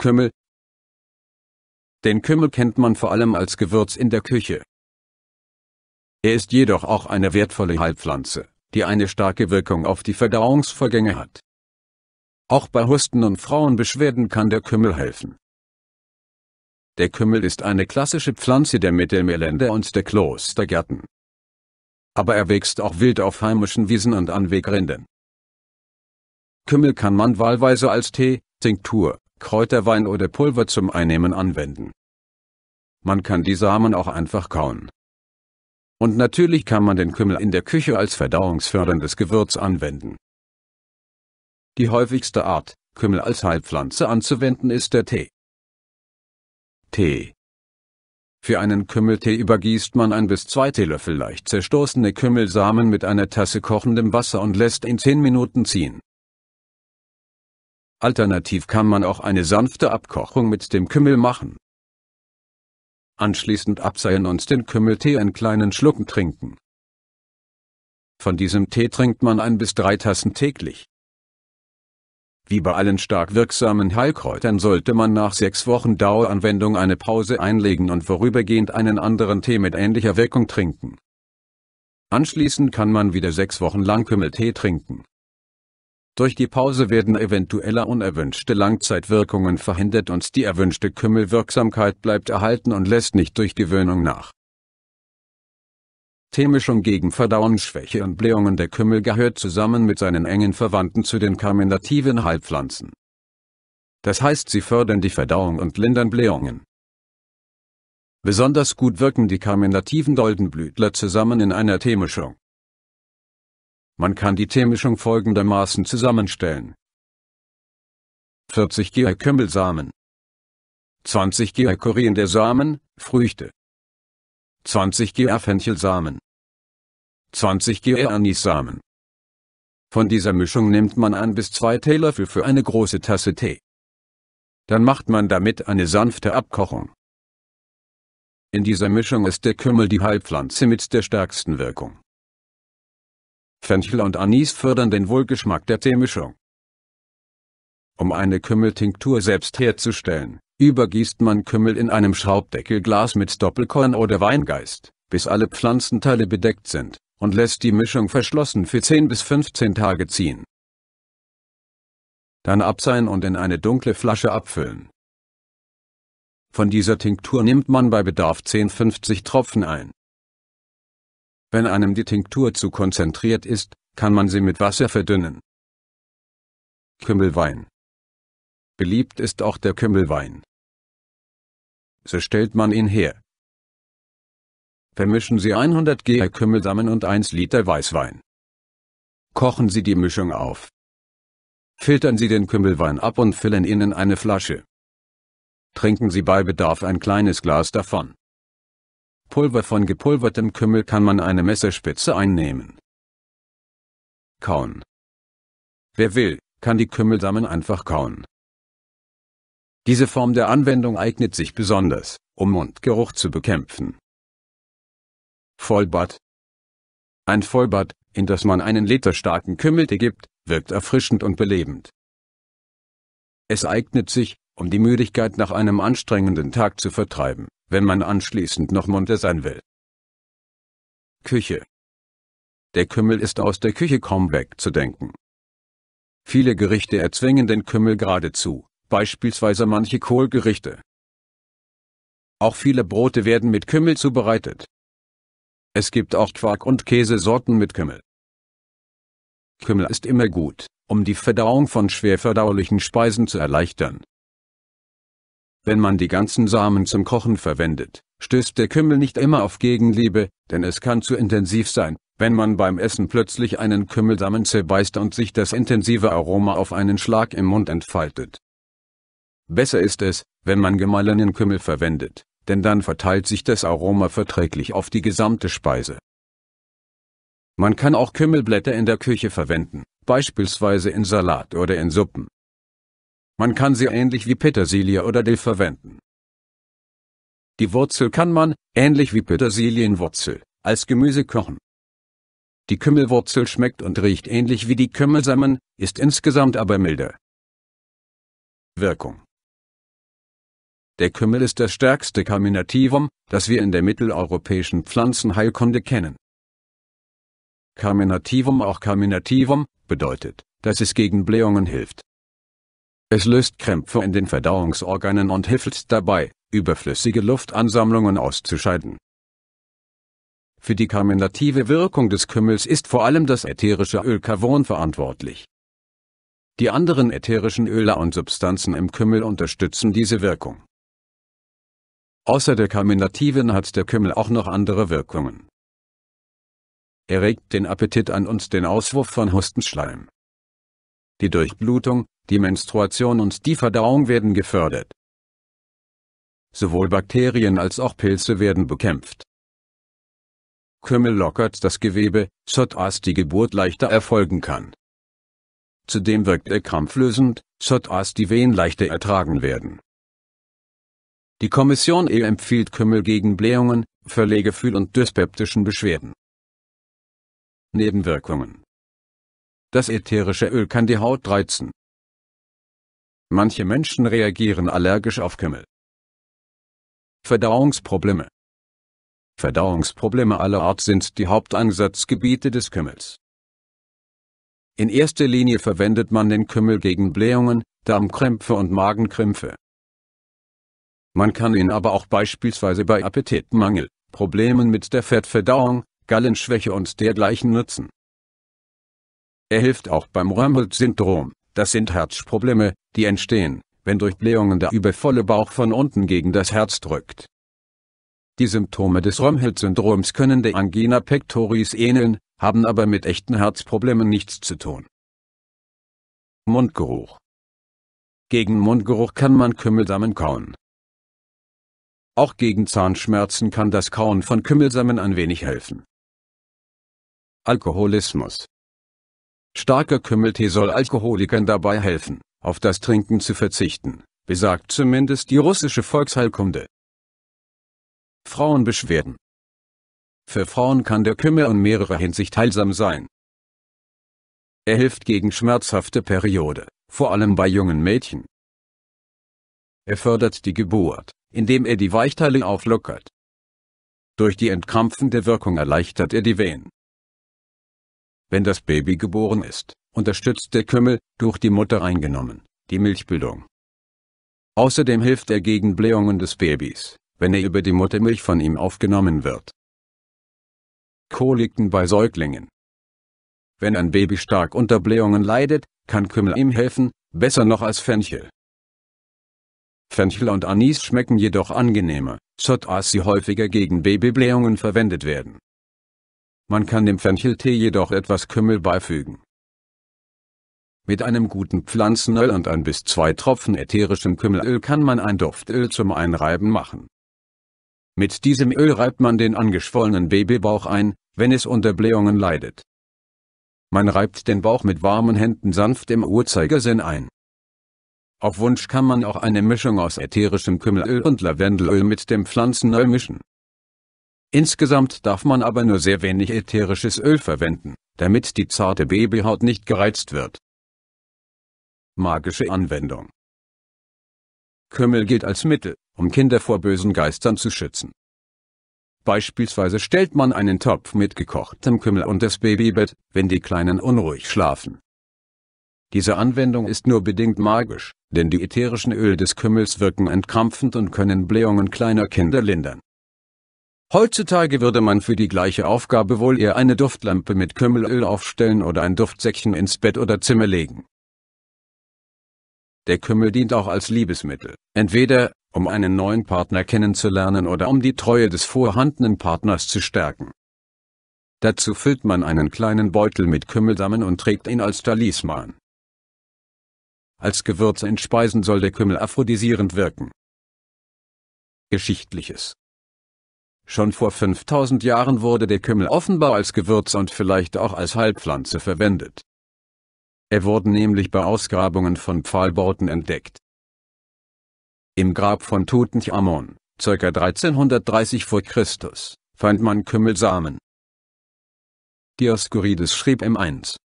Kümmel. Den Kümmel kennt man vor allem als Gewürz in der Küche. Er ist jedoch auch eine wertvolle Heilpflanze, die eine starke Wirkung auf die Verdauungsvorgänge hat. Auch bei Husten und Frauenbeschwerden kann der Kümmel helfen. Der Kümmel ist eine klassische Pflanze der Mittelmeerländer und der Klostergärten. Aber er wächst auch wild auf heimischen Wiesen und an Wegrändern. Kümmel kann man wahlweise als Tee, Tinktur, Kräuterwein oder Pulver zum Einnehmen anwenden. Man kann die Samen auch einfach kauen. Und natürlich kann man den Kümmel in der Küche als verdauungsförderndes Gewürz anwenden. Die häufigste Art, Kümmel als Heilpflanze anzuwenden, ist der Tee. Tee. Für einen Kümmeltee übergießt man ein bis zwei Teelöffel leicht zerstoßene Kümmelsamen mit einer Tasse kochendem Wasser und lässt ihn zehn Minuten ziehen. Alternativ kann man auch eine sanfte Abkochung mit dem Kümmel machen. Anschließend abseihen und den Kümmeltee in kleinen Schlucken trinken. Von diesem Tee trinkt man ein bis drei Tassen täglich. Wie bei allen stark wirksamen Heilkräutern sollte man nach sechs Wochen Daueranwendung eine Pause einlegen und vorübergehend einen anderen Tee mit ähnlicher Wirkung trinken. Anschließend kann man wieder sechs Wochen lang Kümmeltee trinken. Durch die Pause werden eventuelle unerwünschte Langzeitwirkungen verhindert und die erwünschte Kümmelwirksamkeit bleibt erhalten und lässt nicht durch Gewöhnung nach. Teemischung gegen Verdauungsschwäche und Blähungen Der Kümmel gehört zusammen mit seinen engen Verwandten zu den karminativen Heilpflanzen. Das heißt sie fördern die Verdauung und lindern Blähungen. Besonders gut wirken die karminativen Doldenblütler zusammen in einer Teemischung. Man kann die Teemischung folgendermaßen zusammenstellen. 40 Gr Kümmelsamen 20 Gr Samen, Früchte 20 Gr Fenchelsamen 20 Gr Anissamen Von dieser Mischung nimmt man ein bis zwei Teelöffel für eine große Tasse Tee. Dann macht man damit eine sanfte Abkochung. In dieser Mischung ist der Kümmel die Heilpflanze mit der stärksten Wirkung. Fenchel und Anis fördern den Wohlgeschmack der Teemischung. Um eine Kümmeltinktur selbst herzustellen, übergießt man Kümmel in einem Schraubdeckelglas mit Doppelkorn oder Weingeist, bis alle Pflanzenteile bedeckt sind, und lässt die Mischung verschlossen für 10 bis 15 Tage ziehen. Dann abseihen und in eine dunkle Flasche abfüllen. Von dieser Tinktur nimmt man bei Bedarf 10-50 Tropfen ein. Wenn einem die Tinktur zu konzentriert ist, kann man sie mit Wasser verdünnen. Kümmelwein Beliebt ist auch der Kümmelwein. So stellt man ihn her. Vermischen Sie 100 g Kümmelsamen und 1 Liter Weißwein. Kochen Sie die Mischung auf. Filtern Sie den Kümmelwein ab und füllen ihn in eine Flasche. Trinken Sie bei Bedarf ein kleines Glas davon. Pulver von gepulvertem Kümmel kann man eine Messerspitze einnehmen. Kauen. Wer will, kann die Kümmelsamen einfach kauen. Diese Form der Anwendung eignet sich besonders, um Mundgeruch zu bekämpfen. Vollbad. Ein Vollbad, in das man einen Liter starken Kümmel gibt, wirkt erfrischend und belebend. Es eignet sich, um die Müdigkeit nach einem anstrengenden Tag zu vertreiben wenn man anschließend noch munter sein will. Küche. Der Kümmel ist aus der Küche kaum wegzudenken. Viele Gerichte erzwingen den Kümmel geradezu, beispielsweise manche Kohlgerichte. Auch viele Brote werden mit Kümmel zubereitet. Es gibt auch Quark- und Käsesorten mit Kümmel. Kümmel ist immer gut, um die Verdauung von schwer verdaulichen Speisen zu erleichtern. Wenn man die ganzen Samen zum Kochen verwendet, stößt der Kümmel nicht immer auf Gegenliebe, denn es kann zu intensiv sein, wenn man beim Essen plötzlich einen Kümmelsamen zerbeißt und sich das intensive Aroma auf einen Schlag im Mund entfaltet. Besser ist es, wenn man gemahlenen Kümmel verwendet, denn dann verteilt sich das Aroma verträglich auf die gesamte Speise. Man kann auch Kümmelblätter in der Küche verwenden, beispielsweise in Salat oder in Suppen. Man kann sie ähnlich wie Petersilie oder Dill verwenden. Die Wurzel kann man, ähnlich wie Petersilienwurzel, als Gemüse kochen. Die Kümmelwurzel schmeckt und riecht ähnlich wie die Kümmelsamen, ist insgesamt aber milder. Wirkung Der Kümmel ist das stärkste Carminativum, das wir in der mitteleuropäischen Pflanzenheilkunde kennen. Carminativum auch Carminativum bedeutet, dass es gegen Blähungen hilft. Es löst Krämpfe in den Verdauungsorganen und hilft dabei, überflüssige Luftansammlungen auszuscheiden. Für die carminative Wirkung des Kümmels ist vor allem das ätherische Öl Kavon verantwortlich. Die anderen ätherischen Öle und Substanzen im Kümmel unterstützen diese Wirkung. Außer der Carminativen hat der Kümmel auch noch andere Wirkungen. Er regt den Appetit an und den Auswurf von Hustenschleim die Durchblutung, die Menstruation und die Verdauung werden gefördert. Sowohl Bakterien als auch Pilze werden bekämpft. Kümmel lockert das Gewebe, sodass die Geburt leichter erfolgen kann. Zudem wirkt er krampflösend, sodass die Wehen leichter ertragen werden. Die Kommission E empfiehlt Kümmel gegen Blähungen, Verlegefühl und dyspeptischen Beschwerden. Nebenwirkungen das ätherische Öl kann die Haut reizen. Manche Menschen reagieren allergisch auf Kümmel. Verdauungsprobleme Verdauungsprobleme aller Art sind die Hauptansatzgebiete des Kümmels. In erster Linie verwendet man den Kümmel gegen Blähungen, Darmkrämpfe und Magenkrämpfe. Man kann ihn aber auch beispielsweise bei Appetitmangel, Problemen mit der Fettverdauung, Gallenschwäche und dergleichen nutzen. Er hilft auch beim Römmelt-Syndrom. Das sind Herzprobleme, die entstehen, wenn durch Blähungen der übervolle Bauch von unten gegen das Herz drückt. Die Symptome des Römmelt-Syndroms können der Angina pectoris ähneln, haben aber mit echten Herzproblemen nichts zu tun. Mundgeruch Gegen Mundgeruch kann man Kümmelsamen kauen. Auch gegen Zahnschmerzen kann das Kauen von Kümmelsamen ein wenig helfen. Alkoholismus Starker Kümmeltee soll Alkoholikern dabei helfen, auf das Trinken zu verzichten, besagt zumindest die russische Volksheilkunde. Frauenbeschwerden Für Frauen kann der Kümmel in mehrerer Hinsicht heilsam sein. Er hilft gegen schmerzhafte Periode, vor allem bei jungen Mädchen. Er fördert die Geburt, indem er die Weichteile auflockert. Durch die entkrampfende Wirkung erleichtert er die Wehen. Wenn das Baby geboren ist, unterstützt der Kümmel, durch die Mutter eingenommen, die Milchbildung. Außerdem hilft er gegen Blähungen des Babys, wenn er über die Muttermilch von ihm aufgenommen wird. Koliken bei Säuglingen Wenn ein Baby stark unter Blähungen leidet, kann Kümmel ihm helfen, besser noch als Fenchel. Fenchel und Anis schmecken jedoch angenehmer, so dass sie häufiger gegen Babyblähungen verwendet werden. Man kann dem Fencheltee jedoch etwas Kümmel beifügen. Mit einem guten Pflanzenöl und ein bis zwei Tropfen ätherischem Kümmelöl kann man ein Duftöl zum Einreiben machen. Mit diesem Öl reibt man den angeschwollenen Babybauch ein, wenn es unter Blähungen leidet. Man reibt den Bauch mit warmen Händen sanft im Uhrzeigersinn ein. Auf Wunsch kann man auch eine Mischung aus ätherischem Kümmelöl und Lavendelöl mit dem Pflanzenöl mischen Insgesamt darf man aber nur sehr wenig ätherisches Öl verwenden, damit die zarte Babyhaut nicht gereizt wird. Magische Anwendung Kümmel gilt als Mittel, um Kinder vor bösen Geistern zu schützen. Beispielsweise stellt man einen Topf mit gekochtem Kümmel und das Babybett, wenn die Kleinen unruhig schlafen. Diese Anwendung ist nur bedingt magisch, denn die ätherischen Öle des Kümmels wirken entkrampfend und können Blähungen kleiner Kinder lindern. Heutzutage würde man für die gleiche Aufgabe wohl eher eine Duftlampe mit Kümmelöl aufstellen oder ein Duftsäckchen ins Bett oder Zimmer legen. Der Kümmel dient auch als Liebesmittel, entweder, um einen neuen Partner kennenzulernen oder um die Treue des vorhandenen Partners zu stärken. Dazu füllt man einen kleinen Beutel mit Kümmelsamen und trägt ihn als Talisman. Als Gewürz in Speisen soll der Kümmel aphrodisierend wirken. Geschichtliches Schon vor 5000 Jahren wurde der Kümmel offenbar als Gewürz und vielleicht auch als Heilpflanze verwendet. Er wurde nämlich bei Ausgrabungen von Pfahlbauten entdeckt. Im Grab von Tutanchamon, ca. 1330 vor Christus, fand man Kümmelsamen. Dioskurides schrieb im 1.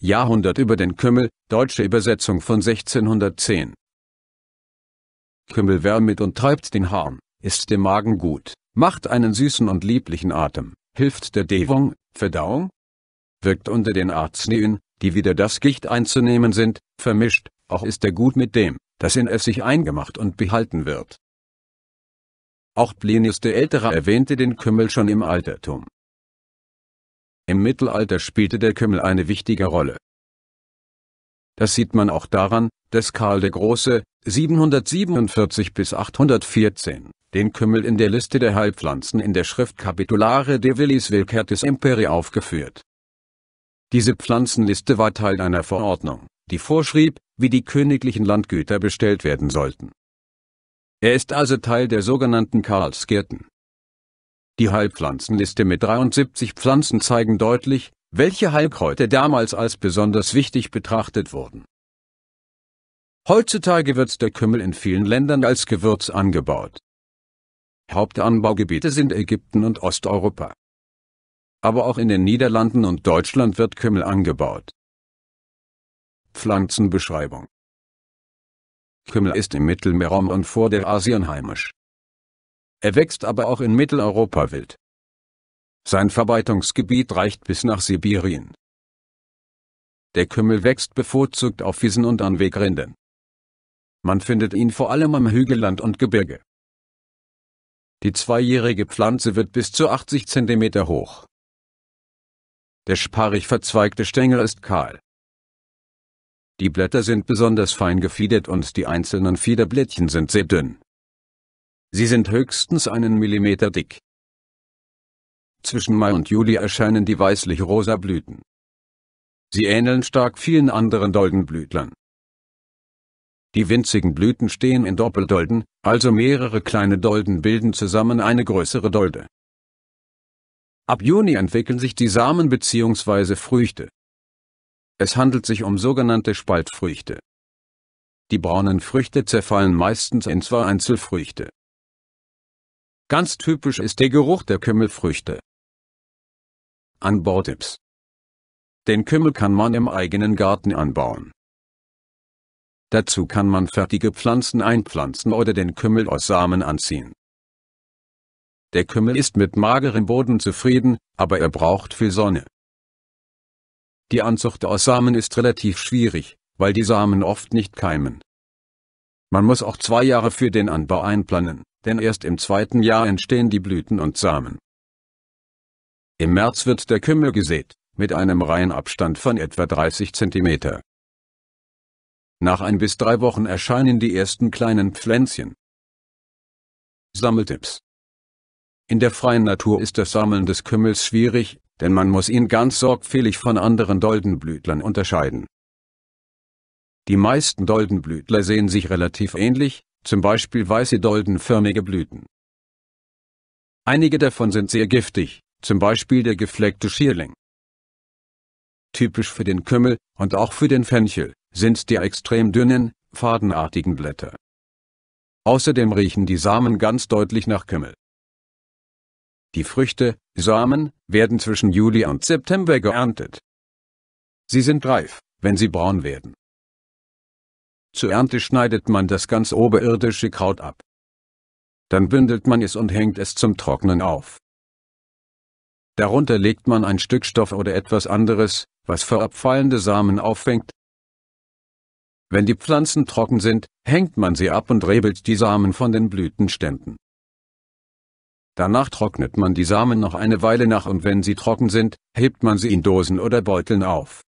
Jahrhundert über den Kümmel, deutsche Übersetzung von 1610. Kümmel wärmet und treibt den Harn ist dem Magen gut, macht einen süßen und lieblichen Atem, hilft der Devung, Verdauung, wirkt unter den Arzneien, die wieder das Gicht einzunehmen sind, vermischt, auch ist er gut mit dem, das in Essig eingemacht und behalten wird. Auch Plinius der Ältere erwähnte den Kümmel schon im Altertum. Im Mittelalter spielte der Kümmel eine wichtige Rolle. Das sieht man auch daran, dass Karl der Große 747 bis 814 den Kümmel in der Liste der Heilpflanzen in der Schrift Capitulare de Villis Vilcertis Imperi aufgeführt. Diese Pflanzenliste war Teil einer Verordnung, die vorschrieb, wie die königlichen Landgüter bestellt werden sollten. Er ist also Teil der sogenannten Karlsgärten. Die Heilpflanzenliste mit 73 Pflanzen zeigen deutlich, welche Heilkräuter damals als besonders wichtig betrachtet wurden. Heutzutage wird der Kümmel in vielen Ländern als Gewürz angebaut. Hauptanbaugebiete sind Ägypten und Osteuropa. Aber auch in den Niederlanden und Deutschland wird Kümmel angebaut. Pflanzenbeschreibung Kümmel ist im Mittelmeerraum und vor der Asien heimisch. Er wächst aber auch in Mitteleuropa wild. Sein Verbreitungsgebiet reicht bis nach Sibirien. Der Kümmel wächst bevorzugt auf Wiesen und an Wegrinden. Man findet ihn vor allem am Hügelland und Gebirge. Die zweijährige Pflanze wird bis zu 80 cm hoch. Der sparrig verzweigte Stängel ist kahl. Die Blätter sind besonders fein gefiedert und die einzelnen Fiederblättchen sind sehr dünn. Sie sind höchstens einen Millimeter dick. Zwischen Mai und Juli erscheinen die weißlich-rosa Blüten. Sie ähneln stark vielen anderen Doldenblütlern. Die winzigen Blüten stehen in Doppeldolden, also mehrere kleine Dolden bilden zusammen eine größere Dolde. Ab Juni entwickeln sich die Samen bzw. Früchte. Es handelt sich um sogenannte Spaltfrüchte. Die braunen Früchte zerfallen meistens in zwei Einzelfrüchte. Ganz typisch ist der Geruch der Kümmelfrüchte. Anbautipps Den Kümmel kann man im eigenen Garten anbauen. Dazu kann man fertige Pflanzen einpflanzen oder den Kümmel aus Samen anziehen. Der Kümmel ist mit magerem Boden zufrieden, aber er braucht viel Sonne. Die Anzucht aus Samen ist relativ schwierig, weil die Samen oft nicht keimen. Man muss auch zwei Jahre für den Anbau einplanen, denn erst im zweiten Jahr entstehen die Blüten und Samen. Im März wird der Kümmel gesät, mit einem Reihenabstand von etwa 30 cm. Nach ein bis drei Wochen erscheinen die ersten kleinen Pflänzchen. Sammeltipps In der freien Natur ist das Sammeln des Kümmels schwierig, denn man muss ihn ganz sorgfältig von anderen Doldenblütlern unterscheiden. Die meisten Doldenblütler sehen sich relativ ähnlich, zum Beispiel weiße doldenförmige Blüten. Einige davon sind sehr giftig, zum Beispiel der gefleckte Schierling. Typisch für den Kümmel und auch für den Fenchel sind die extrem dünnen, fadenartigen Blätter. Außerdem riechen die Samen ganz deutlich nach Kümmel. Die Früchte, Samen, werden zwischen Juli und September geerntet. Sie sind reif, wenn sie braun werden. Zur Ernte schneidet man das ganz oberirdische Kraut ab. Dann bündelt man es und hängt es zum Trocknen auf. Darunter legt man ein Stück Stoff oder etwas anderes, was verabfallende Samen auffängt, wenn die Pflanzen trocken sind, hängt man sie ab und rebelt die Samen von den Blütenständen. Danach trocknet man die Samen noch eine Weile nach und wenn sie trocken sind, hebt man sie in Dosen oder Beuteln auf.